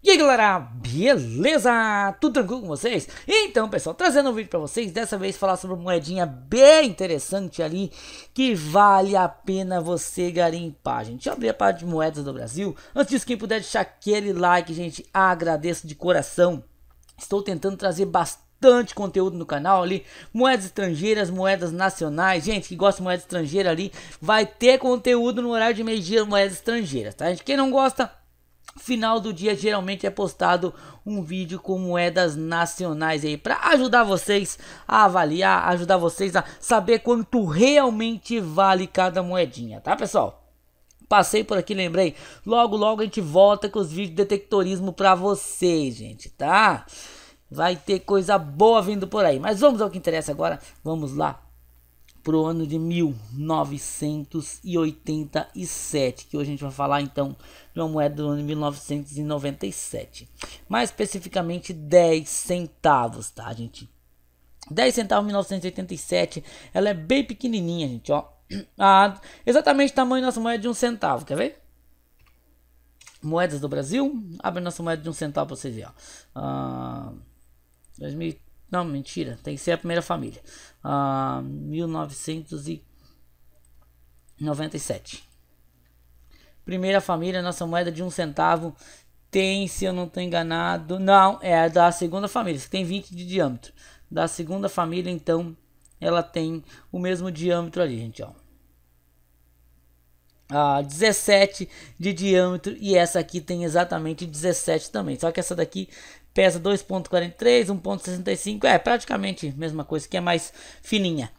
E aí galera, beleza? Tudo tranquilo com vocês? Então pessoal, trazendo um vídeo pra vocês, dessa vez falar sobre uma moedinha bem interessante ali Que vale a pena você garimpar, gente Deixa eu abrir a parte de moedas do Brasil Antes disso, quem puder deixar aquele like, gente, agradeço de coração Estou tentando trazer bastante conteúdo no canal ali, moedas estrangeiras, moedas nacionais, gente que gosta de moeda estrangeira ali, vai ter conteúdo no horário de meio-dia moedas estrangeiras, tá gente? Quem não gosta, final do dia geralmente é postado um vídeo com moedas nacionais aí para ajudar vocês a avaliar, ajudar vocês a saber quanto realmente vale cada moedinha, tá pessoal? Passei por aqui, lembrei. Logo, logo a gente volta com os vídeos de detectorismo para vocês, gente, tá? Vai ter coisa boa vindo por aí. Mas vamos ao que interessa agora. Vamos lá para o ano de 1987, que hoje a gente vai falar então de uma moeda do ano de 1997, mais especificamente 10 centavos, tá, gente? 10 centavos 1987, ela é bem pequenininha, gente, ó. Ah, exatamente o tamanho da nossa moeda de um centavo, quer ver? Moedas do Brasil, abre nossa moeda de um centavo para vocês verem, ó. Ah, 2013. Não, mentira, tem que ser a primeira família. Ah, 1997. Primeira família, nossa moeda de um centavo tem, se eu não estou enganado, não, é da segunda família, que tem 20 de diâmetro. Da segunda família, então, ela tem o mesmo diâmetro ali, gente, ó. Ah, 17 de diâmetro e essa aqui tem exatamente 17 também. Só que essa daqui pesa 2.43, 1.65, é praticamente a mesma coisa, que é mais fininha.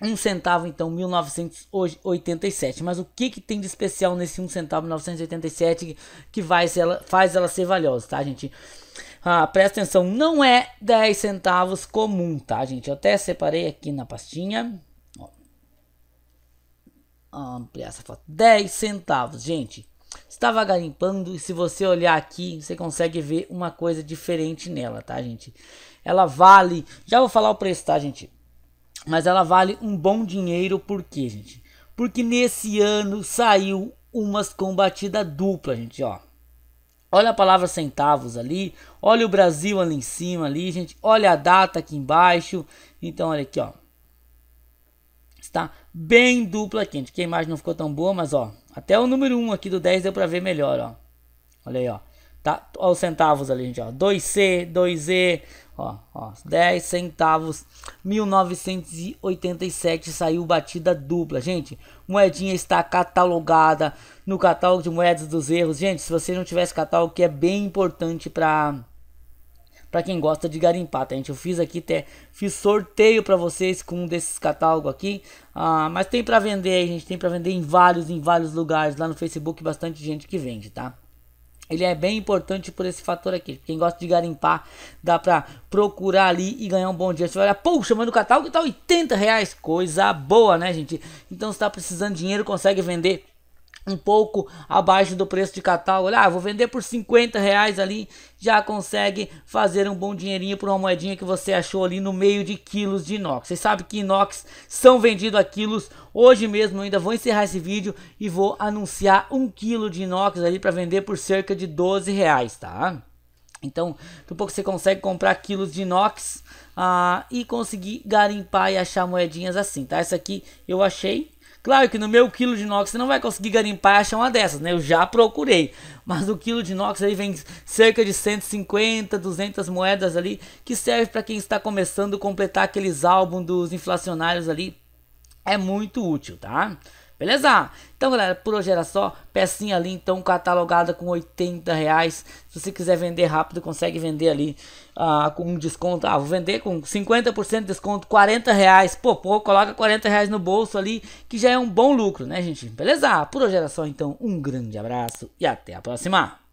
Um centavo, então, 1987. Mas o que, que tem de especial nesse um centavo, 1987, que vai ela, faz ela ser valiosa, tá, gente? Ah, presta atenção, não é 10 centavos comum, tá, gente? Eu até separei aqui na pastinha. Ó. Ampliar essa foto. 10 centavos, gente. Estava garimpando e se você olhar aqui, você consegue ver uma coisa diferente nela, tá, gente? Ela vale, já vou falar o preço, tá, gente? Mas ela vale um bom dinheiro por quê, gente? Porque nesse ano saiu umas com batida dupla, gente, ó. Olha a palavra centavos ali, olha o Brasil ali em cima ali, gente. Olha a data aqui embaixo. Então olha aqui, ó. Está bem dupla aqui, gente. Que a imagem não ficou tão boa, mas ó, até o número 1 aqui do 10 deu para ver melhor, ó. Olha aí, ó. Tá, ó os centavos ali, gente, ó. 2C, 2E, ó, ó. 10 centavos. 1987 saiu batida dupla, gente. Moedinha está catalogada no catálogo de moedas dos erros. Gente, se você não tivesse catálogo, que é bem importante para para quem gosta de garimpar, tá, gente? Eu fiz aqui até fiz sorteio para vocês com um desses catálogos aqui. Ah, mas tem para vender, gente, tem para vender em vários em vários lugares, lá no Facebook bastante gente que vende, tá? Ele é bem importante por esse fator aqui. Quem gosta de garimpar, dá pra procurar ali e ganhar um bom dinheiro. Você vai olhar, poxa, mano, o catálogo tá 80 reais. Coisa boa, né, gente? Então, se tá precisando de dinheiro, consegue vender um pouco abaixo do preço de catálogo. Olha, ah, vou vender por 50 reais ali, já consegue fazer um bom dinheirinho por uma moedinha que você achou ali no meio de quilos de inox. Você sabe que inox são vendidos a quilos. Hoje mesmo ainda vou encerrar esse vídeo e vou anunciar um quilo de inox ali para vender por cerca de 12 reais, tá? Então, um pouco você consegue comprar quilos de inox ah, e conseguir garimpar e achar moedinhas assim, tá? Essa aqui eu achei, Claro que no meu quilo de inox você não vai conseguir garimpar e achar uma dessas, né? Eu já procurei. Mas o quilo de inox aí vem cerca de 150, 200 moedas ali, que serve para quem está começando a completar aqueles álbuns dos inflacionários ali. É muito útil, tá? Beleza? Então, galera, por hoje era só. Pecinha ali, então, catalogada com 80 reais. Se você quiser vender rápido, consegue vender ali uh, com um desconto. Ah, vou vender com 50% de desconto, 40 reais. Pô, pô, coloca 40 reais no bolso ali, que já é um bom lucro, né, gente? Beleza? Por hoje era só, então. Um grande abraço e até a próxima.